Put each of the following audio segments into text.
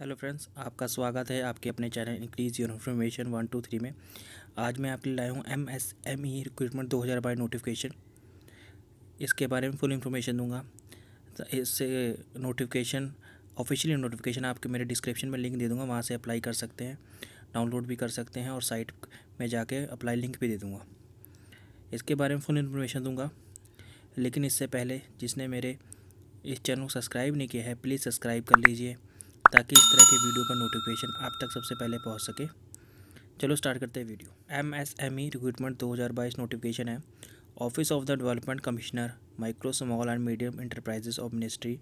hello friends आपका स्वागत है आपके अपने channel increase your information one two three में आज मैं आपके लिए लाया हूँ M S M E recruitment दो हज़ार बाई नोटिफिकेशन इसके बारे में फुल इन्फॉर्मेशन दूंगा तो इससे नोटिफिकेशन ऑफिशियली नोटिफिकेशन आपके मेरे डिस्क्रिप्शन में लिंक दे दूंगा वहाँ से अप्लाई कर सकते हैं डाउनलोड भी कर सकते हैं और साइट में जाके अप्लाई लिंक भी दे दूँगा इसके बारे में फुल इन्फॉर्मेशन दूँगा लेकिन इससे पहले जिसने मेरे इस चैनल को सब्सक्राइब नहीं किया है प्लीज़ सब्सक्राइब कर लीजिए ताकि इस तरह के वीडियो का नोटिफिकेशन आप तक सबसे पहले पहुंच सके चलो स्टार्ट करते हैं video M S M E recruitment दो हज़ार बाईस नोटिफिकेशन है office of the development commissioner micro small and medium enterprises of ministry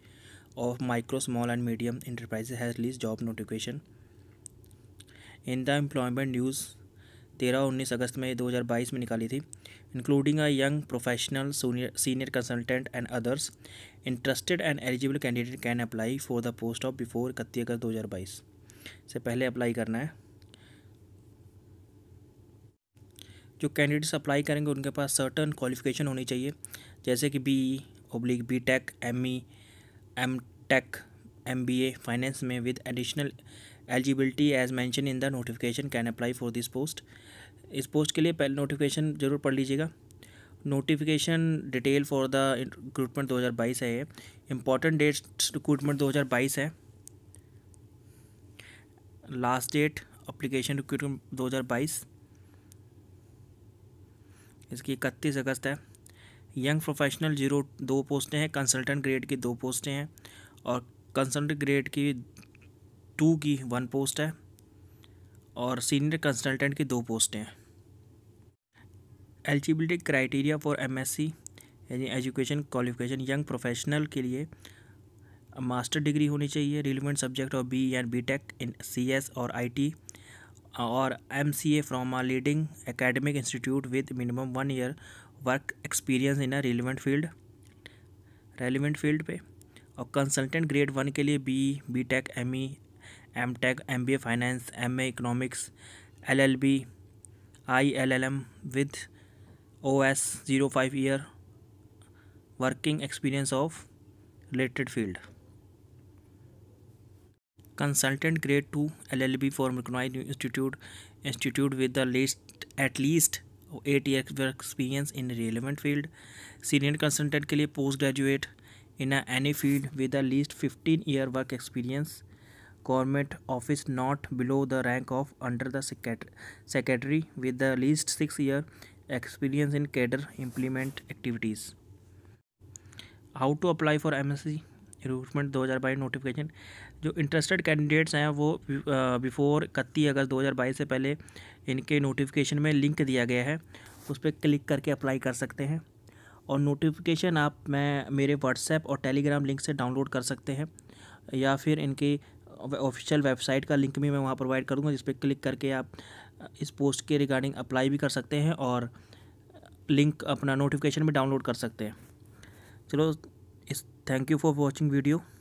of micro small and medium enterprises has release job notification in the employment news तेरह और उन्नीस अगस्त में दो हज़ार बाईस में निकाली थी including a young professional senior consultant and others interested and eligible candidate can apply for the post of before इकतीस अगस्त दो हजार बाईस से पहले अप्लाई करना है जो कैंडिडेट्स अप्लाई करेंगे उनके पास सर्टन क्वालिफिकेशन होनी चाहिए जैसे कि B oblique B tech M E M tech M B A finance में with additional eligibility as mention in the notification can apply for this post इस पोस्ट के लिए पहले नोटिफिकेशन ज़रूर पढ़ लीजिएगा notification detail for the recruitment 2022 है ये इंपॉर्टेंट डेट्स रिक्रूटमेंट 2022 है लास्ट डेट अप्लीकेशन रिक्रूटमेंट 2022 इसकी इकतीस अगस्त है यंग प्रोफेशनल जीरो दो पोस्टें हैं कंसल्टेंट ग्रेड की दो पोस्टें हैं और कंसल्टेंट ग्रेड की टू की वन पोस्ट है और सीनियर कंसल्टेंट की दो पोस्टें हैं एलिजिबिलिटी क्राइटेरिया फॉर एमएससी यानी एजुकेशन क्वालिफिकेशन यंग प्रोफेशनल के लिए मास्टर डिग्री होनी चाहिए रिलेवेंट सब्जेक्ट और B and B tech in C S और आई टी और M C A from are leading academic institute with minimum one year work experience in a relevant field relevant field पे और consultant grade one के लिए B B tech M E M tech M B A finance M A economics L L B I L L M with O S zero five year working experience of related field consultant grade two L L B for recognise institute institute with the least at least eight year experience in relevant field senior consultant के लिए post graduate in any field with the least fifteen year work experience not below the rank of under the secretary with the least six year experience in cadre implement activities how to apply for M S C recruitment दो हज़ार बाईस notification जो interested candidates हैं वो before इकतीस अगस्त दो हज़ार बाईस से पहले इनके नोटिफिकेशन में लिंक दिया गया है उस पर क्लिक करके अप्लाई कर सकते हैं और नोटिफिकेशन आप मैं मेरे व्हाट्सएप और टेलीग्राम लिंक से डाउनलोड कर सकते हैं या फिर इनकी ऑफिशियल वेबसाइट का लिंक भी मैं वहाँ प्रोवाइड करूँगा जिस पर क्लिक करके आप इस पोस्ट के रिगार्डिंग अप्लाई भी कर सकते हैं और लिंक अपना नोटिफिकेशन भी डाउनलोड कर सकते हैं चलो इस thank you for watching video